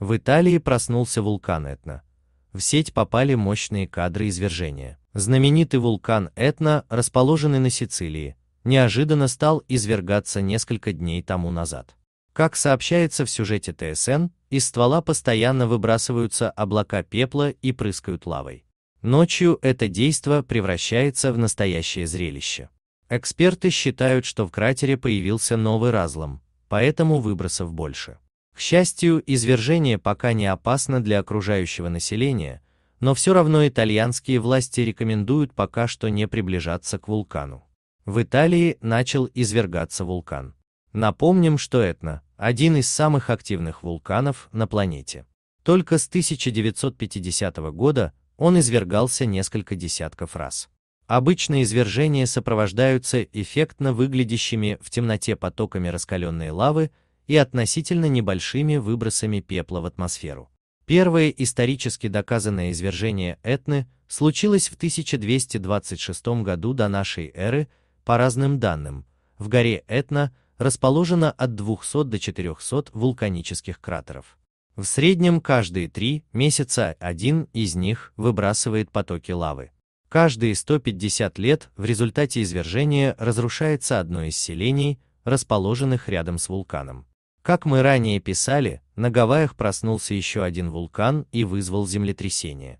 В Италии проснулся вулкан Этна. В сеть попали мощные кадры извержения. Знаменитый вулкан Этна, расположенный на Сицилии, неожиданно стал извергаться несколько дней тому назад. Как сообщается в сюжете ТСН, из ствола постоянно выбрасываются облака пепла и прыскают лавой. Ночью это действо превращается в настоящее зрелище. Эксперты считают, что в кратере появился новый разлом, поэтому выбросов больше. К счастью, извержение пока не опасно для окружающего населения, но все равно итальянские власти рекомендуют пока что не приближаться к вулкану. В Италии начал извергаться вулкан. Напомним, что Этна – один из самых активных вулканов на планете. Только с 1950 года он извергался несколько десятков раз. Обычно извержения сопровождаются эффектно выглядящими в темноте потоками раскаленной лавы, и относительно небольшими выбросами пепла в атмосферу. Первое исторически доказанное извержение Этны случилось в 1226 году до нашей эры, по разным данным, в горе Этна расположено от 200 до 400 вулканических кратеров. В среднем каждые три месяца один из них выбрасывает потоки лавы. Каждые 150 лет в результате извержения разрушается одно из селений, расположенных рядом с вулканом. Как мы ранее писали, на Гавайях проснулся еще один вулкан и вызвал землетрясение.